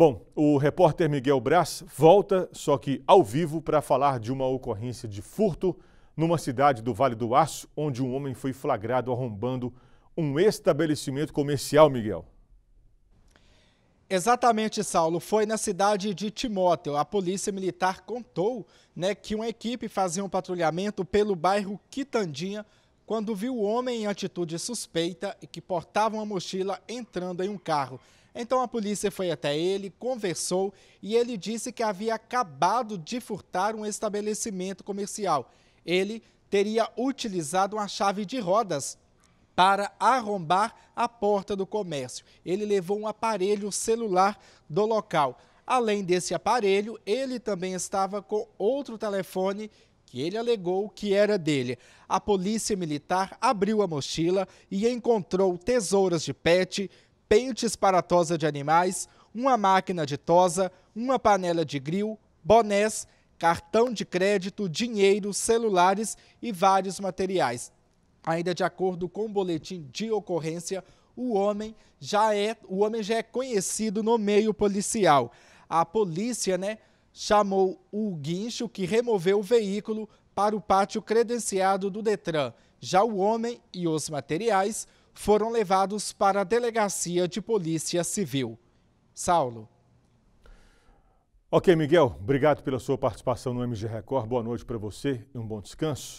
Bom, o repórter Miguel Brás volta, só que ao vivo, para falar de uma ocorrência de furto numa cidade do Vale do Aço, onde um homem foi flagrado arrombando um estabelecimento comercial, Miguel. Exatamente, Saulo. Foi na cidade de Timóteo. A polícia militar contou né, que uma equipe fazia um patrulhamento pelo bairro Quitandinha quando viu o homem em atitude suspeita e que portava uma mochila entrando em um carro. Então a polícia foi até ele, conversou e ele disse que havia acabado de furtar um estabelecimento comercial. Ele teria utilizado uma chave de rodas para arrombar a porta do comércio. Ele levou um aparelho celular do local. Além desse aparelho, ele também estava com outro telefone que ele alegou que era dele. A polícia militar abriu a mochila e encontrou tesouras de pet, pentes para tosa de animais, uma máquina de tosa, uma panela de grill, bonés, cartão de crédito, dinheiro, celulares e vários materiais. Ainda de acordo com o boletim de ocorrência, o homem já é, o homem já é conhecido no meio policial. A polícia, né, chamou o guincho que removeu o veículo para o pátio credenciado do Detran. Já o homem e os materiais foram levados para a delegacia de polícia civil. Saulo. Ok, Miguel, obrigado pela sua participação no MG Record. Boa noite para você e um bom descanso.